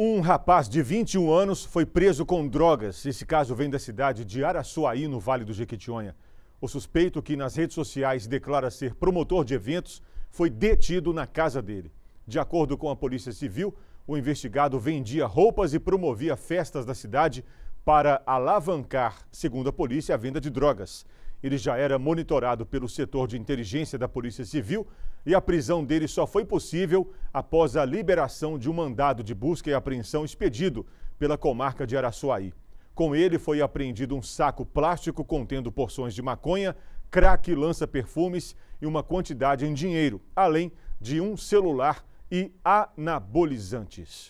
Um rapaz de 21 anos foi preso com drogas. Esse caso vem da cidade de Araçuaí, no Vale do Jequitinhonha. O suspeito, que nas redes sociais declara ser promotor de eventos, foi detido na casa dele. De acordo com a Polícia Civil, o investigado vendia roupas e promovia festas da cidade para alavancar, segundo a polícia, a venda de drogas ele já era monitorado pelo setor de inteligência da Polícia Civil e a prisão dele só foi possível após a liberação de um mandado de busca e apreensão expedido pela comarca de Araçuaí. Com ele foi apreendido um saco plástico contendo porções de maconha, crack, lança-perfumes e uma quantidade em dinheiro, além de um celular e anabolizantes.